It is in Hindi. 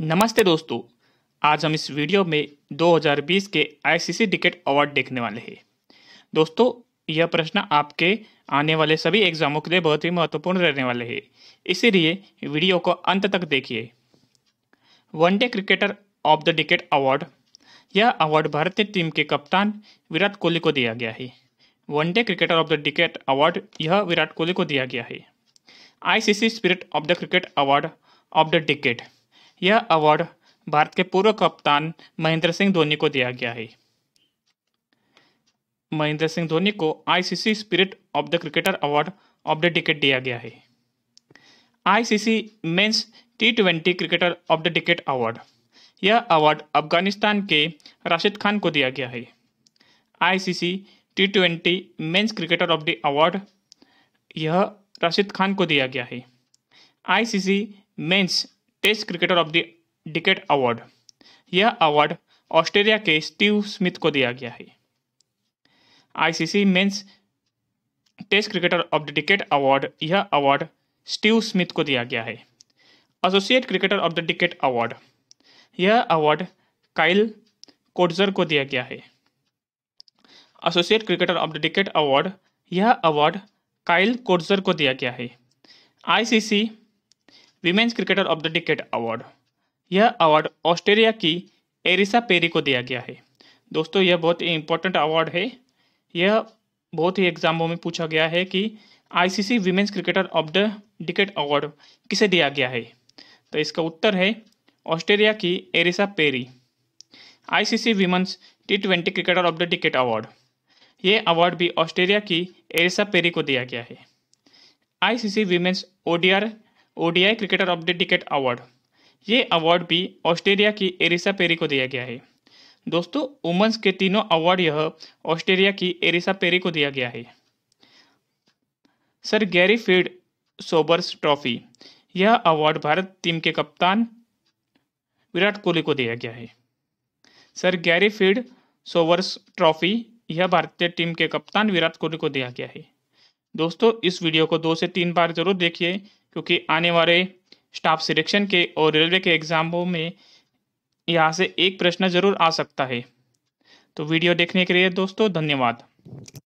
नमस्ते दोस्तों आज हम इस वीडियो में 2020 के आईसीसी क्रिकेट अवार्ड देखने वाले हैं दोस्तों यह प्रश्न आपके आने वाले सभी एग्जामों के लिए बहुत ही महत्वपूर्ण रहने वाले हैं इसीलिए वीडियो को अंत तक देखिए one day cricketer of the decade award यह अवार्ड भारतीय टीम के कप्तान विराट कोहली को दिया गया है one day cricketer of the decade award यह विराट कोहली को दिया गया है ICC spirit of the cricket award of the decade यह अवार्ड भारत के पूर्व कप्तान महेंद्र सिंह धोनी को दिया गया है महेंद्र सिंह धोनी को ICC spirit of the cricketer award of the decade दिया गया है ICC men's T twenty cricketer of the decade award यह अवार्ड अफगानिस्तान के राशिद खान को दिया गया है ICC T twenty men's cricketer of the award यह राशिद खान को दिया गया है ICC men's test cricketer of the decade award यह अवार्ड ऑस्ट्रेलिया के स्टीव स्मिथ को दिया गया है ICC men's test cricketer of the decade award यह अवार्ड स्टीव स्मिथ को दिया गया है associate cricketer of the decade award यह अवार्ड काइल कोटजर को दिया गया है associate cricketer of the decade award यह अवार्ड काइल कोटजर को दिया गया है ICC women's cricketer of the decade award यह अवार्ड ऑस्ट्रेलिया की एरिसा पेरी को दिया गया है दोस्तों यह बहुत ही इम्पोर्टेंट अवार्ड है यह बहुत ही एग्जामों में पूछा गया है कि ICC women's cricketer of the decade award किसे दिया गया है तो इसका उत्तर है ऑस्ट्रेलिया की Ellyse Perry ICC women's T twenty cricketer of the decade award ये अवार्ड भी ऑस्ट्रेलिया की एरिसा पेरी को दिया गया है ICC women's ODR ODI cricketer of the decade award ये अवार्ड भी ऑस्ट्रेलिया की एरिसा पेरी को दिया गया है दोस्तों वुमेंस के तीनों अवार्ड यह ऑस्ट्रेलिया की एरिसा पेरी को दिया गया है sir Garfield Sobers trophy यह अवार्ड भारत टीम के कप्तान विराट कोहली को दिया गया है sir Garfield Sobers trophy यह भारतीय टीम के कप्तान विराट कोहली को दिया गया है दोस्तों इस वीडियो को दो से तीन बार जरूर देखिए क्योंकि आने वाले स्टाफ सिलेक्शन के और रेलवे के एग्ज़ामों में यहाँ से एक प्रश्न ज़रूर आ सकता है तो वीडियो देखने के लिए दोस्तों धन्यवाद